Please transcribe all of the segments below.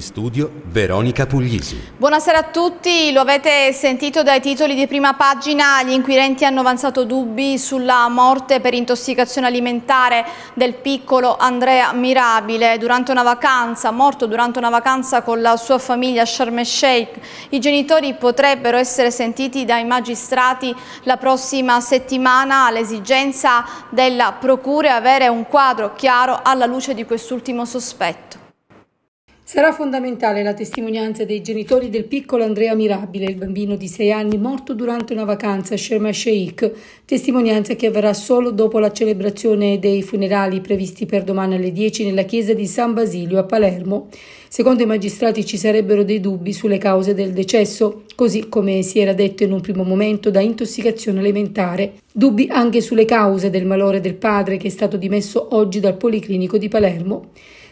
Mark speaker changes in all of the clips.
Speaker 1: in studio Veronica Puglisi.
Speaker 2: Buonasera a tutti, lo avete sentito dai titoli di prima pagina, gli inquirenti hanno avanzato dubbi sulla morte per intossicazione alimentare del piccolo Andrea Mirabile durante una vacanza, morto durante una vacanza con la sua famiglia Sharm el Sheikh. I genitori potrebbero essere sentiti dai magistrati la prossima settimana all'esigenza della procura avere un quadro chiaro alla luce di quest'ultimo sospetto.
Speaker 3: Sarà fondamentale la testimonianza dei genitori del piccolo Andrea Mirabile, il bambino di 6 anni morto durante una vacanza a Sharm el Sheikh, testimonianza che avverrà solo dopo la celebrazione dei funerali previsti per domani alle 10 nella chiesa di San Basilio a Palermo. Secondo i magistrati ci sarebbero dei dubbi sulle cause del decesso, così come si era detto in un primo momento da intossicazione alimentare. Dubbi anche sulle cause del malore del padre che è stato dimesso oggi dal Policlinico di Palermo.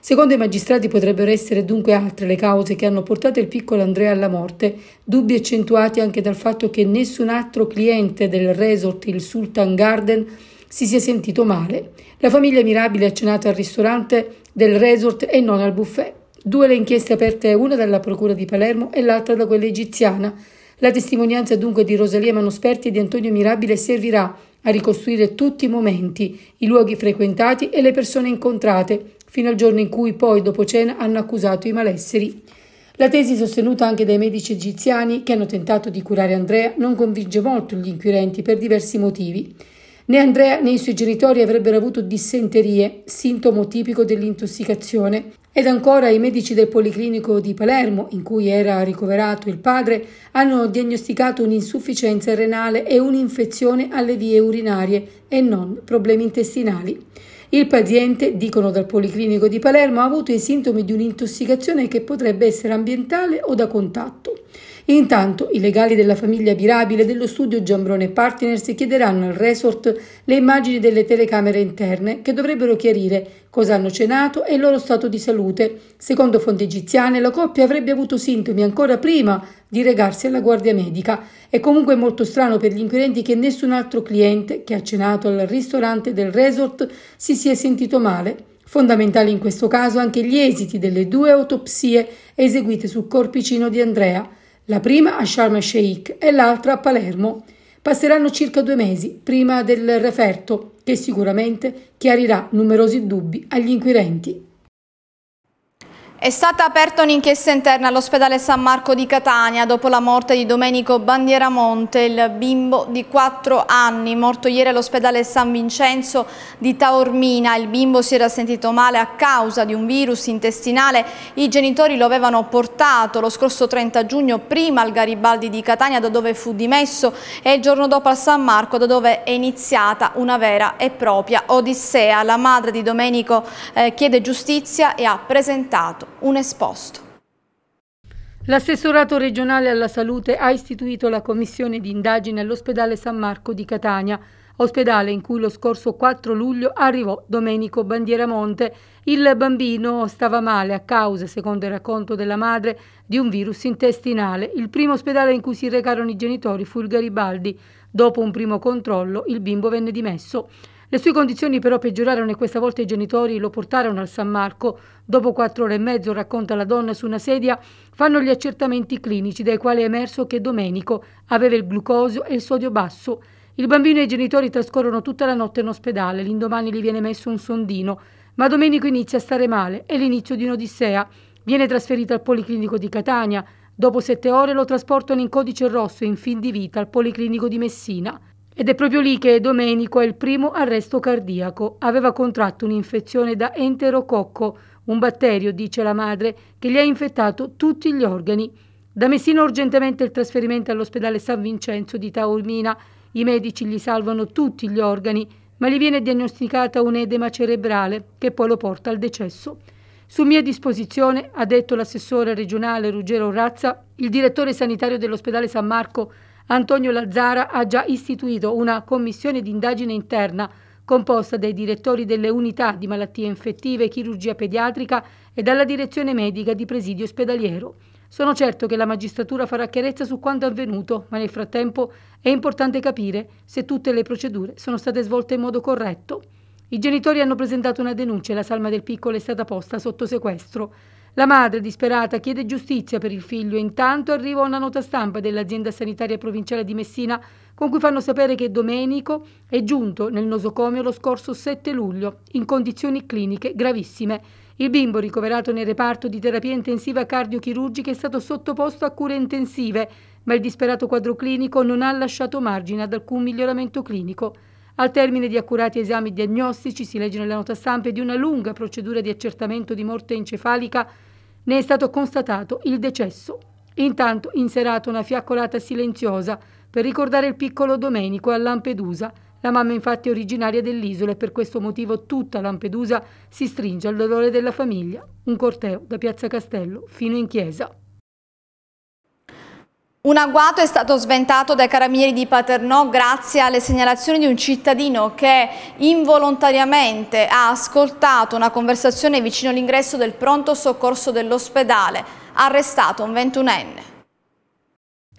Speaker 3: Secondo i magistrati potrebbero essere dunque altre le cause che hanno portato il piccolo Andrea alla morte, dubbi accentuati anche dal fatto che nessun altro cliente del resort, il Sultan Garden, si sia sentito male. La famiglia Mirabile ha cenato al ristorante del resort e non al buffet. Due le inchieste aperte, una dalla Procura di Palermo e l'altra da quella egiziana. La testimonianza dunque di Rosalia Manosperti e di Antonio Mirabile servirà a a ricostruire tutti i momenti, i luoghi frequentati e le persone incontrate, fino al giorno in cui poi dopo cena hanno accusato i malesseri. La tesi sostenuta anche dai medici egiziani che hanno tentato di curare Andrea non convince molto gli inquirenti per diversi motivi. Né Andrea né i suoi genitori avrebbero avuto dissenterie, sintomo tipico dell'intossicazione, ed ancora i medici del Policlinico di Palermo, in cui era ricoverato il padre, hanno diagnosticato un'insufficienza renale e un'infezione alle vie urinarie e non problemi intestinali. Il paziente, dicono dal Policlinico di Palermo, ha avuto i sintomi di un'intossicazione che potrebbe essere ambientale o da contatto. Intanto i legali della famiglia Birabile dello studio Giambrone Partners chiederanno al resort le immagini delle telecamere interne che dovrebbero chiarire cosa hanno cenato e il loro stato di salute. Secondo fonti egiziane la coppia avrebbe avuto sintomi ancora prima di regarsi alla guardia medica. È comunque molto strano per gli inquirenti che nessun altro cliente che ha cenato al ristorante del resort si sia sentito male. Fondamentali in questo caso anche gli esiti delle due autopsie eseguite sul corpicino di Andrea la prima a Sharm el Sheikh e l'altra a Palermo. Passeranno circa due mesi prima
Speaker 2: del referto, che sicuramente chiarirà numerosi dubbi agli inquirenti. È stata aperta un'inchiesta interna all'ospedale San Marco di Catania dopo la morte di Domenico Bandieramonte, il bimbo di 4 anni, morto ieri all'ospedale San Vincenzo di Taormina. Il bimbo si era sentito male a causa di un virus intestinale. I genitori lo avevano portato lo scorso 30 giugno prima al Garibaldi di Catania da dove fu dimesso e il giorno dopo a San Marco da dove è iniziata una vera e propria odissea. La madre di Domenico eh, chiede giustizia e ha presentato un esposto. L'assessorato
Speaker 3: regionale alla salute ha istituito la commissione di indagine all'ospedale San Marco di Catania, ospedale in cui lo scorso 4 luglio arrivò Domenico Bandieramonte. Il bambino stava male a causa, secondo il racconto della madre, di un virus intestinale. Il primo ospedale in cui si recarono i genitori fu il Garibaldi. Dopo un primo controllo il bimbo venne dimesso. Le sue condizioni però peggiorarono e questa volta i genitori lo portarono al San Marco. Dopo quattro ore e mezzo, racconta la donna su una sedia, fanno gli accertamenti clinici dai quali è emerso che Domenico aveva il glucosio e il sodio basso. Il bambino e i genitori trascorrono tutta la notte in ospedale, l'indomani gli viene messo un sondino, ma Domenico inizia a stare male, è l'inizio di un'odissea. Viene trasferito al Policlinico di Catania, Dopo sette ore lo trasportano in codice rosso in fin di vita al Policlinico di Messina. Ed è proprio lì che Domenico è il primo arresto cardiaco. Aveva contratto un'infezione da enterococco, un batterio, dice la madre, che gli ha infettato tutti gli organi. Da Messina urgentemente il trasferimento all'ospedale San Vincenzo di Taormina. I medici gli salvano tutti gli organi, ma gli viene diagnosticata un edema cerebrale che poi lo porta al decesso. Su mia disposizione, ha detto l'assessore regionale Ruggero Razza, il direttore sanitario dell'ospedale San Marco Antonio Lazzara ha già istituito una commissione di indagine interna composta dai direttori delle unità di malattie infettive e chirurgia pediatrica e dalla direzione medica di presidio ospedaliero. Sono certo che la magistratura farà chiarezza su quanto avvenuto, ma nel frattempo è importante capire se tutte le procedure sono state svolte in modo corretto. I genitori hanno presentato una denuncia e la salma del piccolo è stata posta sotto sequestro. La madre, disperata, chiede giustizia per il figlio. e Intanto arriva una nota stampa dell'azienda sanitaria provinciale di Messina con cui fanno sapere che Domenico è giunto nel nosocomio lo scorso 7 luglio in condizioni cliniche gravissime. Il bimbo ricoverato nel reparto di terapia intensiva cardiochirurgica è stato sottoposto a cure intensive, ma il disperato quadro clinico non ha lasciato margine ad alcun miglioramento clinico. Al termine di accurati esami diagnostici, si legge nella nota stampa di una lunga procedura di accertamento di morte encefalica ne è stato constatato il decesso. Intanto inserata una fiaccolata silenziosa per ricordare il piccolo Domenico a Lampedusa. La mamma infatti è originaria dell'isola e per questo motivo tutta Lampedusa si stringe al dolore della famiglia. Un corteo da Piazza Castello fino in chiesa.
Speaker 2: Un agguato è stato sventato dai carabinieri di Paternò grazie alle segnalazioni di un cittadino che involontariamente ha ascoltato una conversazione vicino all'ingresso del pronto soccorso dell'ospedale, arrestato un ventunenne.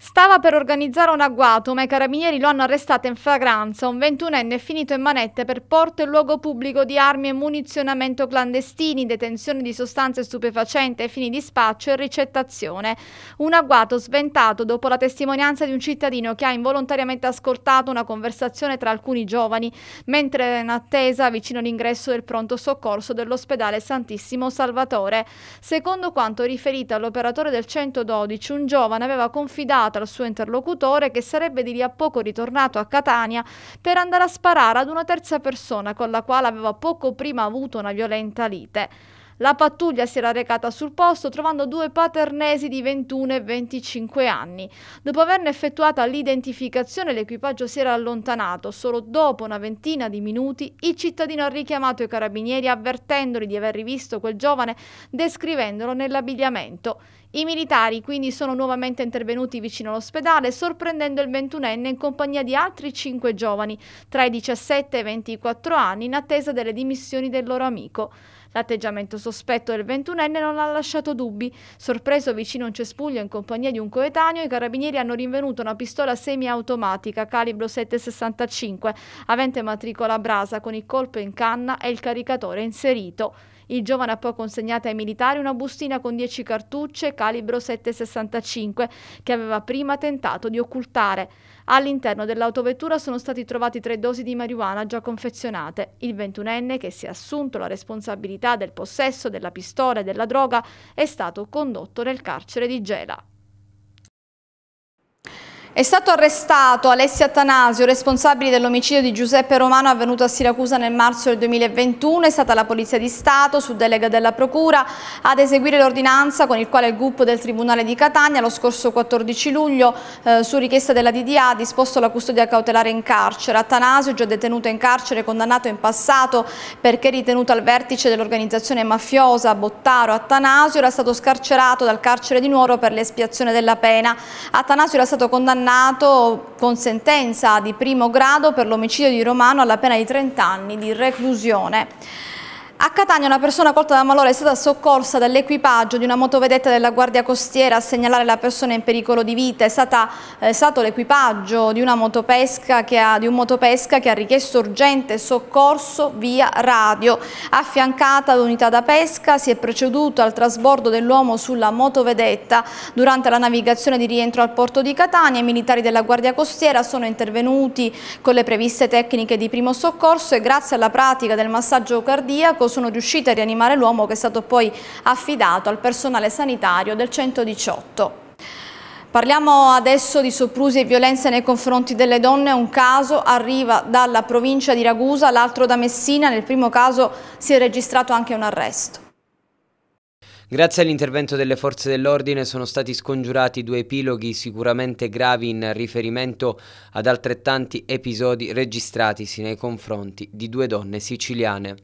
Speaker 2: Stava per organizzare un agguato, ma i carabinieri lo hanno arrestato in flagranza, un 21enne finito in manette per porto e luogo pubblico di armi e munizionamento clandestini, detenzione di sostanze stupefacenti ai fini di spaccio e ricettazione. Un agguato sventato dopo la testimonianza di un cittadino che ha involontariamente ascoltato una conversazione tra alcuni giovani, mentre era in attesa vicino all'ingresso del pronto soccorso dell'ospedale Santissimo Salvatore. Secondo quanto riferito all'operatore del 112, un giovane aveva confidato telefonata al suo interlocutore che sarebbe di lì a poco ritornato a Catania per andare a sparare ad una terza persona con la quale aveva poco prima avuto una violenta lite. La pattuglia si era recata sul posto trovando due paternesi di 21 e 25 anni. Dopo averne effettuata l'identificazione l'equipaggio si era allontanato. Solo dopo una ventina di minuti il cittadino ha richiamato i carabinieri avvertendoli di aver rivisto quel giovane descrivendolo nell'abbigliamento. I militari quindi sono nuovamente intervenuti vicino all'ospedale sorprendendo il 21enne in compagnia di altri 5 giovani tra i 17 e i 24 anni in attesa delle dimissioni del loro amico. L'atteggiamento sospetto del 21enne non ha lasciato dubbi. Sorpreso vicino a un cespuglio in compagnia di un coetaneo, i carabinieri hanno rinvenuto una pistola semiautomatica calibro 7,65, avente matricola brasa con il colpo in canna e il caricatore inserito. Il giovane ha poi consegnato ai militari una bustina con 10 cartucce calibro 7,65 che aveva prima tentato di occultare. All'interno dell'autovettura sono stati trovati tre dosi di marijuana già confezionate. Il 21enne, che si è assunto la responsabilità del possesso della pistola e della droga, è stato condotto nel carcere di Gela. È stato arrestato Alessia Attanasio, responsabile dell'omicidio di Giuseppe Romano avvenuto a Siracusa nel marzo del 2021. È stata la Polizia di Stato, su delega della Procura, ad eseguire l'ordinanza con il quale il gruppo del Tribunale di Catania lo scorso 14 luglio, eh, su richiesta della DDA, ha disposto la custodia cautelare in carcere. Attanasio, già detenuto in carcere, condannato in passato perché ritenuto al vertice dell'organizzazione mafiosa Bottaro Attanasio, era stato scarcerato dal carcere di Nuoro per l'espiazione della pena. Attanasio era stato condannato condannato con sentenza di primo grado per l'omicidio di Romano alla pena di 30 anni di reclusione. A Catania una persona colta da malore è stata soccorsa dall'equipaggio di una motovedetta della Guardia Costiera a segnalare la persona in pericolo di vita. È, stata, eh, è stato l'equipaggio di, di, un motopesca che ha richiesto urgente soccorso via radio. Affiancata all'unità da pesca si è preceduto al trasbordo dell'uomo sulla motovedetta. Durante la navigazione di rientro al porto di Catania i militari della Guardia Costiera sono intervenuti con le previste tecniche di primo soccorso e grazie alla pratica del massaggio cardiaco sono riuscite a rianimare l'uomo che è stato poi affidato al personale sanitario del 118. Parliamo adesso di soprusi e violenze nei confronti delle donne. Un caso arriva dalla provincia di Ragusa, l'altro da Messina. Nel primo caso si è registrato anche un arresto.
Speaker 4: Grazie all'intervento delle forze dell'ordine sono stati scongiurati due epiloghi sicuramente gravi in riferimento ad altrettanti episodi registratisi nei confronti di due donne siciliane.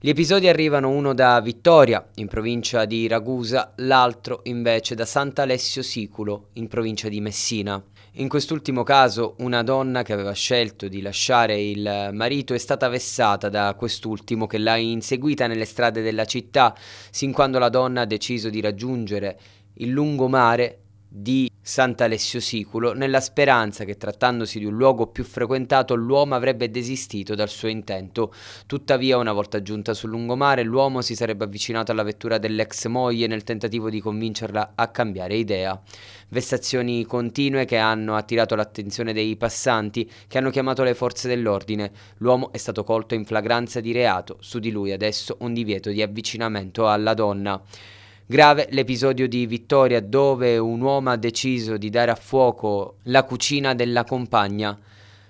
Speaker 4: Gli episodi arrivano uno da Vittoria, in provincia di Ragusa, l'altro invece da Sant'Alessio Siculo, in provincia di Messina. In quest'ultimo caso una donna che aveva scelto di lasciare il marito è stata vessata da quest'ultimo che l'ha inseguita nelle strade della città, sin quando la donna ha deciso di raggiungere il lungomare di Sant'Alessio Siculo, nella speranza che trattandosi di un luogo più frequentato l'uomo avrebbe desistito dal suo intento. Tuttavia, una volta giunta sul lungomare, l'uomo si sarebbe avvicinato alla vettura dell'ex moglie nel tentativo di convincerla a cambiare idea. Vessazioni continue che hanno attirato l'attenzione dei passanti, che hanno chiamato le forze dell'ordine. L'uomo è stato colto in flagranza di reato, su di lui adesso un divieto di avvicinamento alla donna. Grave l'episodio di Vittoria dove un uomo ha deciso di dare a fuoco la cucina della compagna.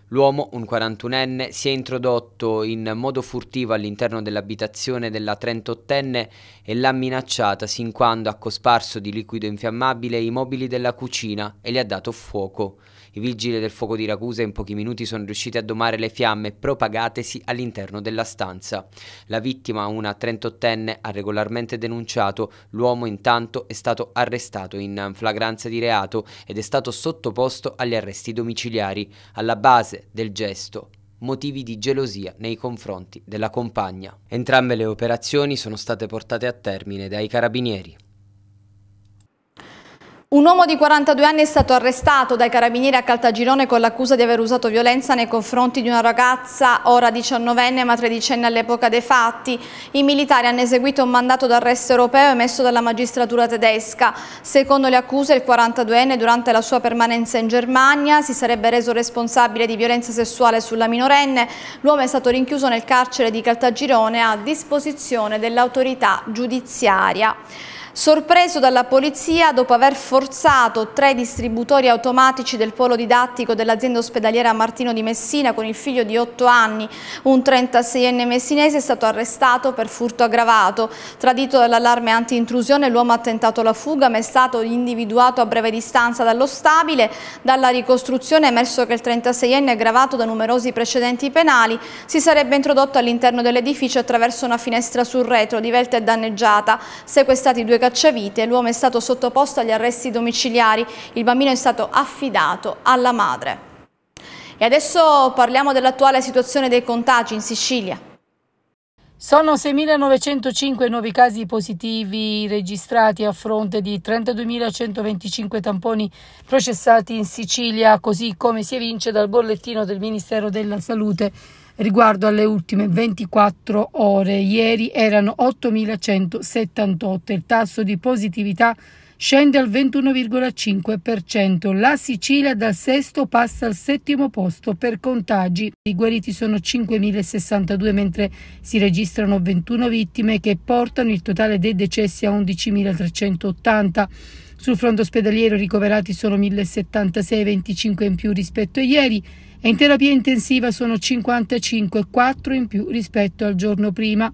Speaker 4: L'uomo, un 41enne, si è introdotto in modo furtivo all'interno dell'abitazione della 38enne e l'ha minacciata sin quando ha cosparso di liquido infiammabile i mobili della cucina e le ha dato fuoco. I vigili del fuoco di Ragusa in pochi minuti sono riusciti a domare le fiamme propagatesi all'interno della stanza. La vittima, una 38enne, ha regolarmente denunciato. L'uomo intanto è stato arrestato in flagranza di reato ed è stato sottoposto agli arresti domiciliari. Alla base del gesto motivi di gelosia nei confronti della compagna. Entrambe le operazioni sono state portate a termine dai carabinieri.
Speaker 2: Un uomo di 42 anni è stato arrestato dai carabinieri a Caltagirone con l'accusa di aver usato violenza nei confronti di una ragazza ora 19enne ma tredicenne all'epoca dei fatti. I militari hanno eseguito un mandato d'arresto europeo emesso dalla magistratura tedesca. Secondo le accuse il 42enne durante la sua permanenza in Germania si sarebbe reso responsabile di violenza sessuale sulla minorenne. L'uomo è stato rinchiuso nel carcere di Caltagirone a disposizione dell'autorità giudiziaria sorpreso dalla polizia dopo aver forzato tre distributori automatici del polo didattico dell'azienda ospedaliera Martino di Messina con il figlio di 8 anni, un 36enne messinese è stato arrestato per furto aggravato. Tradito dall'allarme anti-intrusione l'uomo ha tentato la fuga ma è stato individuato a breve distanza dallo stabile. Dalla ricostruzione è emerso che il 36enne aggravato da numerosi precedenti penali si sarebbe introdotto all'interno dell'edificio attraverso una finestra sul retro, divelta e danneggiata. Sequestrati due cacciavite, l'uomo è stato sottoposto agli arresti domiciliari, il bambino è stato affidato alla madre. E adesso parliamo dell'attuale situazione dei contagi in Sicilia. Sono 6.905 nuovi casi
Speaker 3: positivi registrati a fronte di 32.125 tamponi processati in Sicilia, così come si evince dal bollettino del Ministero della Salute. Riguardo alle ultime 24 ore, ieri erano 8.178, il tasso di positività scende al 21,5%, la Sicilia dal sesto passa al settimo posto per contagi, i guariti sono 5.062 mentre si registrano 21 vittime che portano il totale dei decessi a 11.380. Sul fronte ospedaliero ricoverati sono 1076, 25 in più rispetto a ieri e in terapia intensiva sono 55, 4 in più rispetto al giorno prima.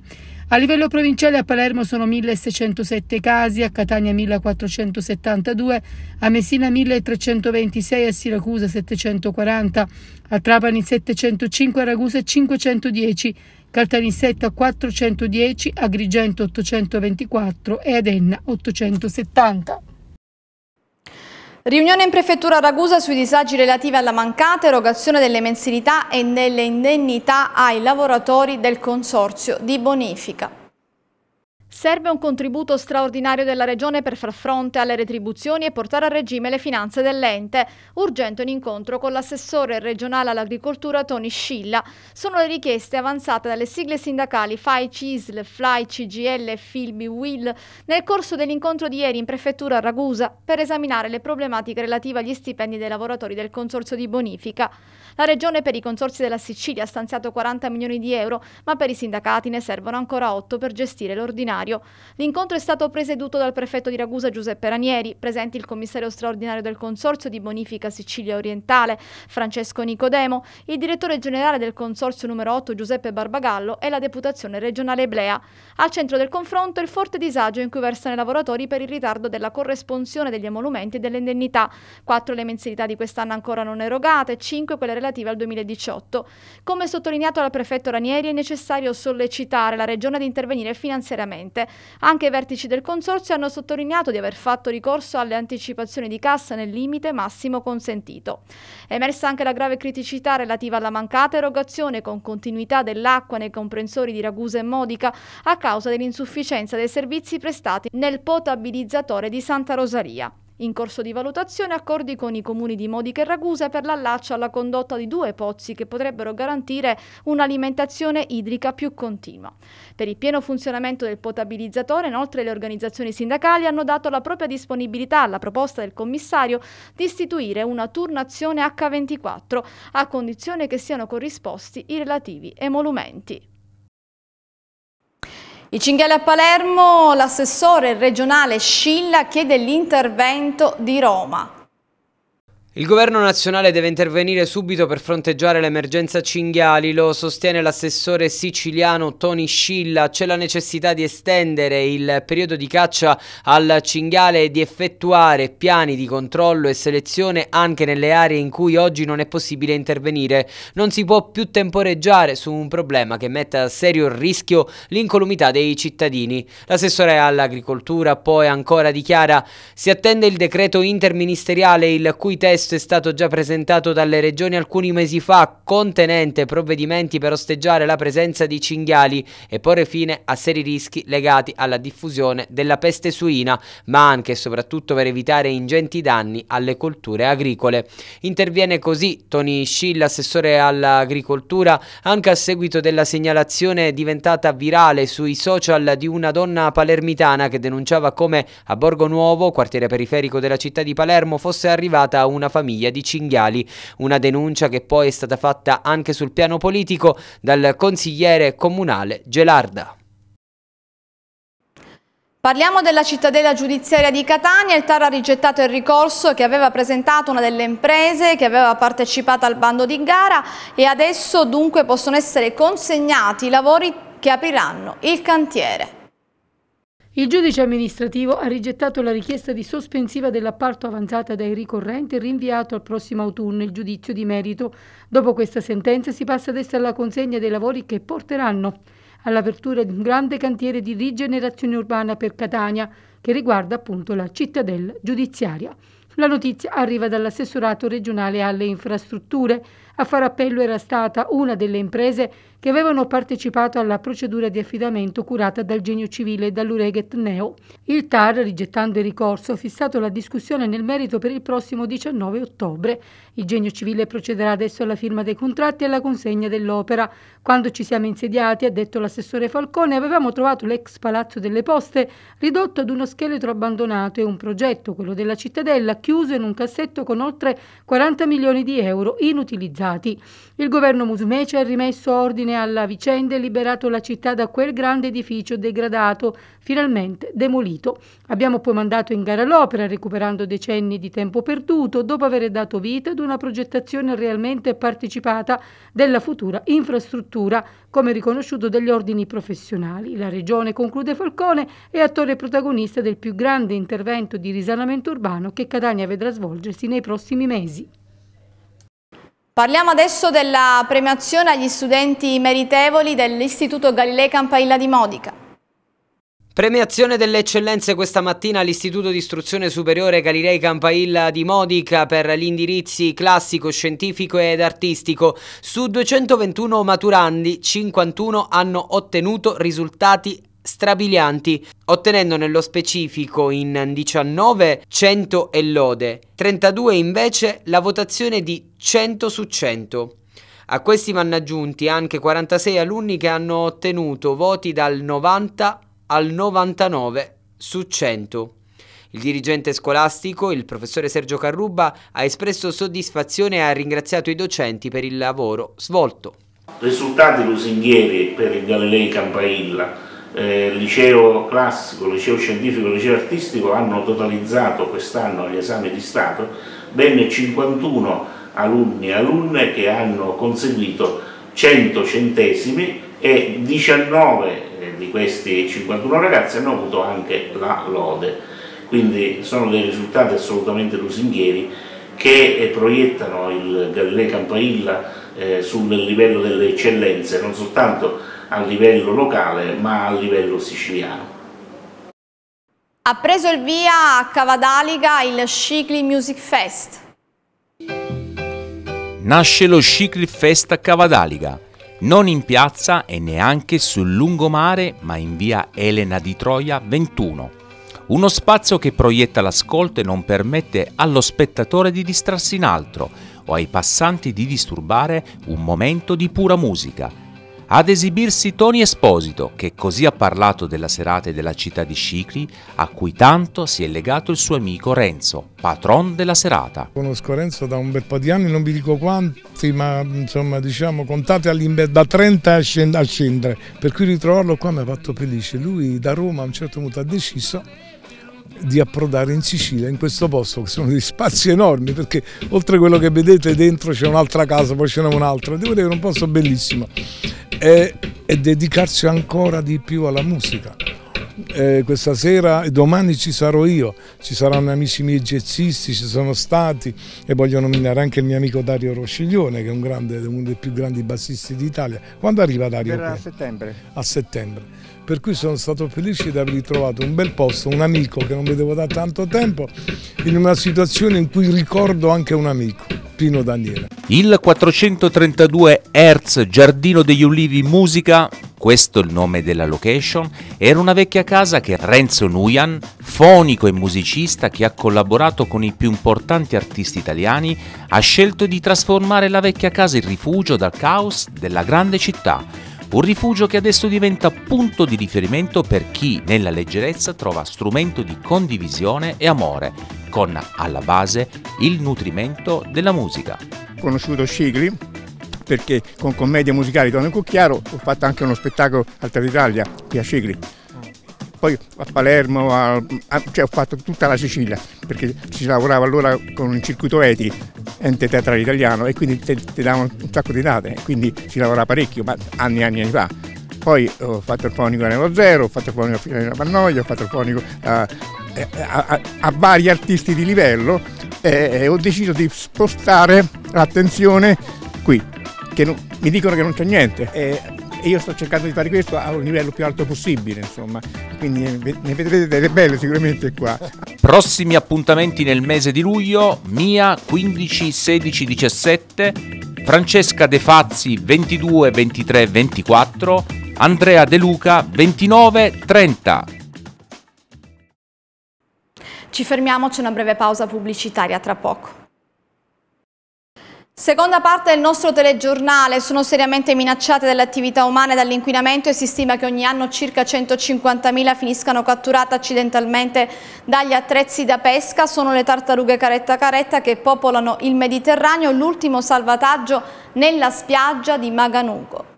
Speaker 3: A livello provinciale a Palermo sono 1607 casi, a Catania 1472, a Messina 1326, a Siracusa 740, a Trapani 705, a Ragusa 510, Caltanissetta 410, Agrigento 824 e Adenna 870.
Speaker 2: Riunione in prefettura Ragusa sui disagi relativi alla mancata erogazione delle mensilità e delle indennità ai lavoratori del consorzio di bonifica. Serve un contributo straordinario della Regione per far fronte alle retribuzioni e portare a regime le finanze dell'ente. Urgente un incontro con l'assessore regionale all'agricoltura Tony Scilla. Sono le richieste avanzate dalle sigle sindacali FAI CISL, FLAI CGL FILBI WIL nel corso dell'incontro di ieri in prefettura a Ragusa per esaminare le problematiche relative agli stipendi dei lavoratori del consorzio di bonifica. La Regione per i consorzi della Sicilia ha stanziato 40 milioni di euro, ma per i sindacati ne servono ancora 8 per gestire l'ordinario straordinario. L'incontro è stato presieduto dal prefetto di Ragusa Giuseppe Ranieri, presenti il commissario straordinario del Consorzio di Bonifica Sicilia Orientale Francesco Nicodemo, il direttore generale del Consorzio numero 8 Giuseppe Barbagallo e la deputazione regionale Blea. Al centro del confronto il forte disagio in cui versano i lavoratori per il ritardo della corresponsione degli emolumenti e delle indennità, 4 le mensilità di quest'anno ancora non erogate, 5 quelle relative al 2018. Come sottolineato dal prefetto Ranieri è necessario sollecitare la regione ad intervenire finanziariamente corrente. Anche i vertici del Consorzio hanno sottolineato di aver fatto ricorso alle anticipazioni di cassa nel limite massimo consentito. È emersa anche la grave criticità relativa alla mancata erogazione con continuità dell'acqua nei comprensori di Ragusa e Modica a causa dell'insufficienza dei servizi prestati nel potabilizzatore di Santa Rosaria. In corso di valutazione accordi con i comuni di Modica e Ragusa per l'allaccio alla condotta di due pozzi che potrebbero garantire un'alimentazione idrica più continua. Per il pieno funzionamento del potabilizzatore, inoltre, le organizzazioni sindacali hanno dato la propria disponibilità alla proposta del commissario di istituire una turnazione H24 a condizione che siano corrisposti i relativi emolumenti. I cinghiali a Palermo, l'assessore regionale Scilla chiede l'intervento di Roma.
Speaker 4: Il governo nazionale deve intervenire subito per fronteggiare l'emergenza cinghiali, lo sostiene l'assessore siciliano Tony Scilla, c'è la necessità di estendere il periodo di caccia al cinghiale e di effettuare piani di controllo e selezione anche nelle aree in cui oggi non è possibile intervenire. Non si può più temporeggiare su un problema che mette a serio rischio l'incolumità dei cittadini. L'assessore all'agricoltura poi ancora dichiara si attende il decreto interministeriale il cui testo testo è stato già presentato dalle regioni alcuni mesi fa, contenente provvedimenti per osteggiare la presenza di cinghiali e porre fine a seri rischi legati alla diffusione della peste suina, ma anche e soprattutto per evitare ingenti danni alle colture agricole. Interviene così Tony Schill, assessore all'agricoltura, anche a seguito della segnalazione diventata virale sui social di una donna palermitana che denunciava come a Borgo Nuovo, quartiere periferico della città di Palermo, fosse arrivata una famiglia di cinghiali. Una denuncia che poi è stata fatta anche sul piano politico dal consigliere comunale Gelarda.
Speaker 2: Parliamo della cittadella giudiziaria di Catania, il Tara ha rigettato il ricorso che aveva presentato una delle imprese che aveva partecipato al bando di gara e adesso dunque possono essere consegnati i lavori che apriranno il cantiere. Il
Speaker 3: giudice amministrativo ha rigettato la richiesta di sospensiva dell'apparto avanzata dai ricorrenti e rinviato al prossimo autunno il giudizio di merito. Dopo questa sentenza si passa adesso alla consegna dei lavori che porteranno all'apertura di un grande cantiere di rigenerazione urbana per Catania che riguarda appunto la cittadella giudiziaria. La notizia arriva dall'assessorato regionale alle infrastrutture. A far appello era stata una delle imprese che avevano partecipato alla procedura di affidamento curata dal genio civile e dall'Ureghet Neo. Il TAR, rigettando il ricorso, ha fissato la discussione nel merito per il prossimo 19 ottobre. Il genio civile procederà adesso alla firma dei contratti e alla consegna dell'opera. Quando ci siamo insediati, ha detto l'assessore Falcone, avevamo trovato l'ex palazzo delle poste ridotto ad uno scheletro abbandonato e un progetto, quello della cittadella, chiuso in un cassetto con oltre 40 milioni di euro inutilizzati. Il governo Musumeci ha rimesso ordine Giordania alla vicenda e liberato la città da quel grande edificio degradato, finalmente demolito. Abbiamo poi mandato in gara l'opera recuperando decenni di tempo perduto dopo aver dato vita ad una progettazione realmente partecipata della futura infrastruttura, come riconosciuto dagli ordini professionali. La regione, conclude Falcone, è attore protagonista del più grande intervento di risanamento urbano che Catania vedrà svolgersi nei prossimi
Speaker 2: mesi. Parliamo adesso della premiazione agli studenti meritevoli dell'Istituto Galilei Campailla di Modica.
Speaker 4: Premiazione delle eccellenze questa mattina all'Istituto di Istruzione Superiore Galilei Campailla di Modica per gli indirizzi classico, scientifico ed artistico. Su 221 maturandi, 51 hanno ottenuto risultati strabilianti, ottenendo nello specifico in 19 100 e lode, 32 invece la votazione di 100 su 100. A questi vanno aggiunti anche 46 alunni che hanno ottenuto voti dal 90 al 99 su 100. Il dirigente scolastico, il professore Sergio Carruba, ha espresso soddisfazione e ha ringraziato i docenti per il lavoro svolto. Risultati
Speaker 1: lusinghieri per il Galilei Campanilla, eh, liceo classico, liceo scientifico e liceo artistico hanno totalizzato quest'anno gli esami di Stato ben 51 alunni e alunne che hanno conseguito 100 centesimi e 19 eh, di questi 51 ragazzi hanno avuto anche la lode, quindi sono dei risultati assolutamente lusinghieri che eh, proiettano il Galilei Campanilla eh, sul livello delle eccellenze, non soltanto a livello locale ma a livello siciliano.
Speaker 2: Ha preso il via a Cavadaliga il Cicli Music Fest.
Speaker 1: Nasce lo Cicli Fest a Cavadaliga, non in piazza e neanche sul lungomare ma in via Elena di Troia 21. Uno spazio che proietta l'ascolto e non permette allo spettatore di distrarsi in altro o ai passanti di disturbare un momento di pura musica, ad esibirsi Tony Esposito, che così ha parlato della serata e della città di Scicli, a cui tanto si è legato il suo amico Renzo, patron della serata. Conosco Renzo da un bel po' di anni, non vi dico quanti, ma insomma diciamo contate da 30 a, scend a scendere, per cui ritrovarlo qua mi ha fatto felice. Lui da Roma a un certo punto ha deciso di approdare in Sicilia, in questo posto, che sono degli spazi enormi, perché oltre a quello che vedete dentro c'è un'altra casa, poi ce n'è un'altra, devo dire che è un posto bellissimo, e, e dedicarsi ancora di più alla musica eh, questa sera e domani ci sarò io, ci saranno amici miei jazzisti, ci sono stati e voglio nominare anche il mio amico Dario Rosciglione che è un grande, uno dei più grandi bassisti d'Italia. Quando arriva Dario? Verrà a settembre. A settembre. Per cui sono stato felice di aver ritrovato un bel posto, un amico che non vedevo da tanto tempo, in una situazione in cui ricordo anche un amico, Pino Daniele. Il 432 Hertz Giardino degli Ulivi Musica questo è il nome della location, era una vecchia casa che Renzo Nuian, fonico e musicista che ha collaborato con i più importanti artisti italiani, ha scelto di trasformare la vecchia casa in rifugio dal caos della grande città. Un rifugio che adesso diventa punto di riferimento per chi nella leggerezza trova strumento di condivisione e amore, con alla base il nutrimento della musica. conosciuto Scigli, perché con commedia musicale Don Cucchiaro ho fatto anche uno spettacolo al Italia qui a Cicli. Poi a Palermo, a, a, cioè ho fatto tutta la Sicilia, perché si lavorava allora con il circuito ETI, ente teatrale italiano, e quindi ti davano un sacco di date, quindi si lavorava parecchio, ma anni e anni, anni fa poi ho fatto il fonico a Nero Zero, ho fatto il fonico a Filena Pannoia, ho fatto il fonico a, a, a, a, vari artisti di livello e, e ho deciso di spostare l'attenzione qui perché non, mi dicono che non c'è niente. E, e io sto cercando di fare questo a un livello più alto possibile, insomma. Quindi ne vedrete delle belle sicuramente qua. Prossimi appuntamenti nel mese di luglio, Mia 15, 16, 17, Francesca De Fazzi 22, 23, 24, Andrea De Luca 29, 30.
Speaker 2: Ci fermiamo, c'è una breve pausa pubblicitaria tra poco. Seconda parte del nostro telegiornale, sono seriamente minacciate dalle attività umane e dall'inquinamento e si stima che ogni anno circa 150.000 finiscano catturate accidentalmente dagli attrezzi da pesca, sono le tartarughe caretta caretta che popolano il Mediterraneo, l'ultimo salvataggio nella spiaggia di Maganugo.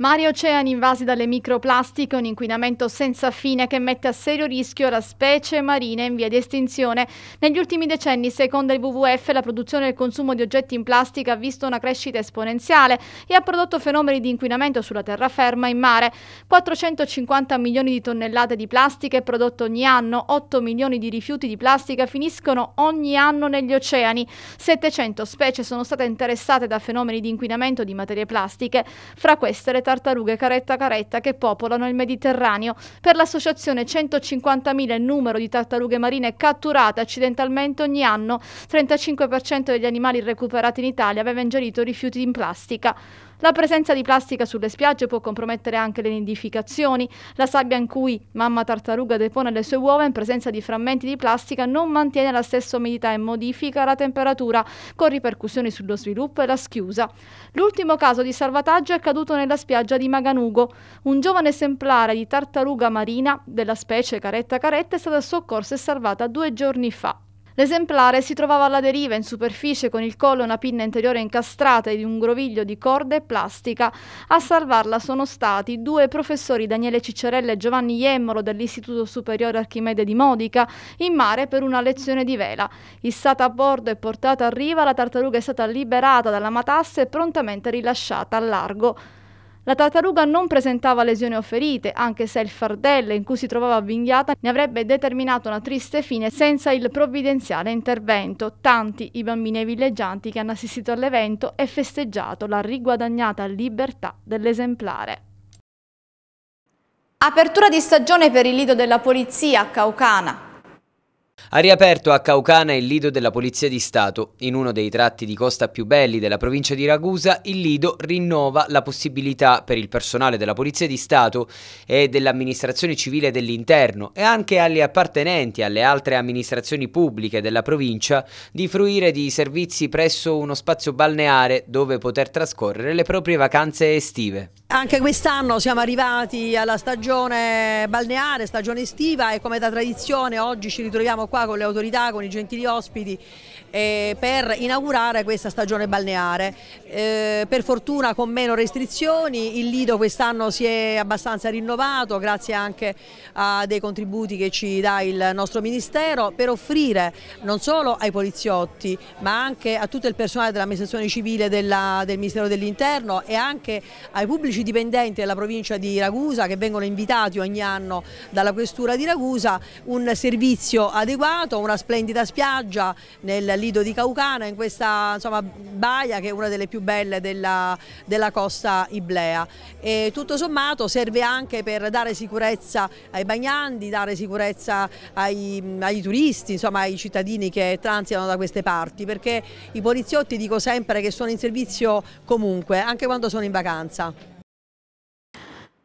Speaker 2: Mari e oceani invasi dalle microplastiche, un inquinamento senza fine che mette a serio rischio la specie marina in via di estinzione. Negli ultimi decenni, secondo il WWF, la produzione e il consumo di oggetti in plastica ha visto una crescita esponenziale e ha prodotto fenomeni di inquinamento sulla terraferma e in mare. 450 milioni di tonnellate di plastica è prodotto ogni anno, 8 milioni di rifiuti di plastica finiscono ogni anno negli oceani. 700 specie sono state interessate da fenomeni di inquinamento di materie plastiche, fra queste le tartarughe caretta caretta che popolano il Mediterraneo. Per l'associazione 150.000 il numero di tartarughe marine catturate accidentalmente ogni anno. 35% degli animali recuperati in Italia aveva ingerito rifiuti in plastica. La presenza di plastica sulle spiagge può compromettere anche le nidificazioni. La sabbia in cui mamma tartaruga depone le sue uova in presenza di frammenti di plastica non mantiene la stessa umidità e modifica la temperatura, con ripercussioni sullo sviluppo e la schiusa. L'ultimo caso di salvataggio è accaduto nella spiaggia di Maganugo. Un giovane esemplare di tartaruga marina della specie Caretta Caretta è stata soccorsa e salvata due giorni fa. L'esemplare si trovava alla deriva in superficie con il collo e una pinna interiore incastrata ed un groviglio di corde e plastica. A salvarla sono stati due professori Daniele Cicciarella e Giovanni Iemmolo dell'Istituto Superiore Archimede di Modica in mare per una lezione di vela. Issata a bordo e portata a riva, la tartaruga è stata liberata dalla matassa e prontamente rilasciata al largo. La tartaruga non presentava lesioni o ferite, anche se il fardello in cui si trovava avvinghiata ne avrebbe determinato una triste fine senza il provvidenziale intervento. Tanti i bambini e i villeggianti che hanno assistito all'evento e festeggiato la riguadagnata libertà dell'esemplare. Apertura di stagione per il lido della polizia a Caucana
Speaker 4: ha riaperto a Caucana il lido della Polizia di Stato. In uno dei tratti di costa più belli della provincia di Ragusa, il lido rinnova la possibilità per il personale della Polizia di Stato e dell'amministrazione civile dell'interno e anche agli appartenenti alle altre amministrazioni pubbliche della provincia di fruire di servizi presso uno spazio balneare dove poter trascorrere le proprie vacanze estive.
Speaker 5: Anche quest'anno siamo arrivati alla stagione balneare, stagione estiva e come da tradizione oggi ci ritroviamo qua qua con le autorità, con i gentili ospiti eh, per inaugurare questa stagione balneare. Eh, per fortuna con meno restrizioni, il Lido quest'anno si è abbastanza rinnovato grazie anche a dei contributi che ci dà il nostro Ministero per offrire non solo ai poliziotti ma anche a tutto il personale dell'amministrazione civile della, del Ministero dell'Interno e anche ai pubblici dipendenti della provincia di Ragusa che vengono invitati ogni anno dalla questura di Ragusa un servizio adeguato trovato, una splendida spiaggia nel lido di Caucana, in questa insomma, baia che è una delle più belle della, della costa iblea. E tutto sommato serve anche per dare sicurezza ai bagnanti, dare sicurezza ai, ai turisti, insomma ai cittadini che transitano da queste parti, perché i poliziotti dico sempre che sono in servizio comunque, anche quando sono in vacanza.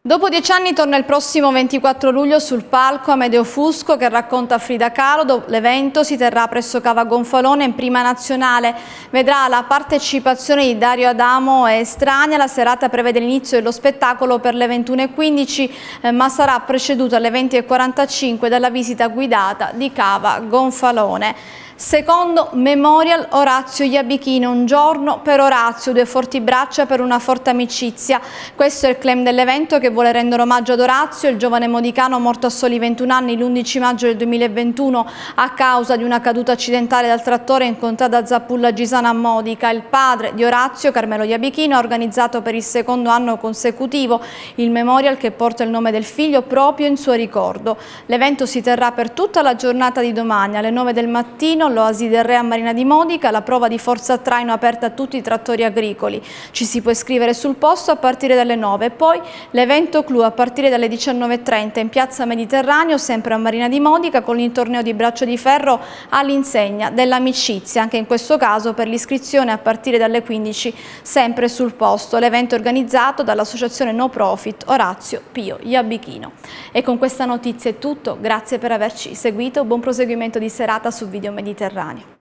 Speaker 2: Dopo dieci anni torna il prossimo 24 luglio sul palco Amedeo Fusco che racconta Frida Kahlo. L'evento si terrà presso Cava Gonfalone in prima nazionale. Vedrà la partecipazione di Dario Adamo e Strania. La serata prevede l'inizio dello spettacolo per le 21.15 eh, ma sarà preceduta alle 20.45 dalla visita guidata di Cava Gonfalone. Secondo Memorial Orazio Iabichino, un giorno per Orazio, due forti braccia per una forte amicizia. Questo è il claim dell'evento che vuole rendere omaggio ad Orazio, il giovane modicano morto a soli 21 anni l'11 maggio del 2021 a causa di una caduta accidentale dal trattore incontrata a Zappulla Gisana a Modica. Il padre di Orazio, Carmelo Iabichino, ha organizzato per il secondo anno consecutivo il Memorial che porta il nome del figlio proprio in suo ricordo. L'evento si terrà per tutta la giornata di domani alle 9 del mattino Torino, l'Oasi del Re a Marina di Modica, la prova di forza traino aperta a tutti i trattori agricoli. Ci si può iscrivere sul posto a partire dalle 9 e poi l'evento clou a partire dalle 19.30 in piazza Mediterraneo, sempre a Marina di Modica, con il torneo di braccio di ferro all'insegna dell'amicizia, anche in questo caso per l'iscrizione a partire dalle 15 sempre sul posto. L'evento organizzato dall'associazione no profit Orazio Pio Iabichino. E con questa notizia è tutto, grazie per averci seguito, buon proseguimento di serata su Video Mediterraneo. Mediterraneo.